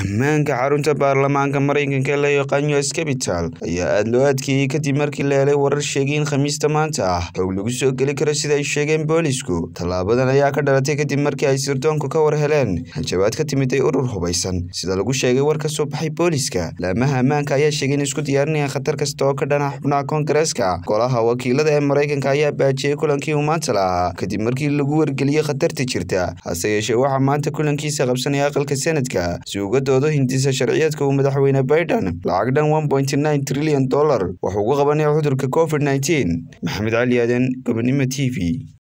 ammaanka xarunta baarlamaanka maraykanka la yaqaan us capital ayaa aad loo adkeeyey kadib markii la helay warar sheegiyin khamiista maanta ah xoog lagu soo geli karo sida ay sheegeen boolisku tallaabadan ayaa ka dhalatay kadib markii ay sirdoonku ka war heleen hanjabaad ka timiday urur hubaysan sida lagu sheegay war ka soo baxay booliska laamaha ammaanka ayaa sheegay in isku diyaarinayaan khatar kasta oo ka dhana xubnaha koongareeska golaha wakiilada ee maraykanka ayaa baajiyey kulankii uu maanta la ahaa kadib markii lagu wargeliyey khatarta jirta hase yeeshee waxaa maanta kulankiisa qabsanaya aqalka senadka si uga doodo hintiisa sharciyeedka uu madaxweyne baiden lacag dhan trilyan dollar wax uga qabanaya cudurka covid maxamed cali aaden gobonimo t v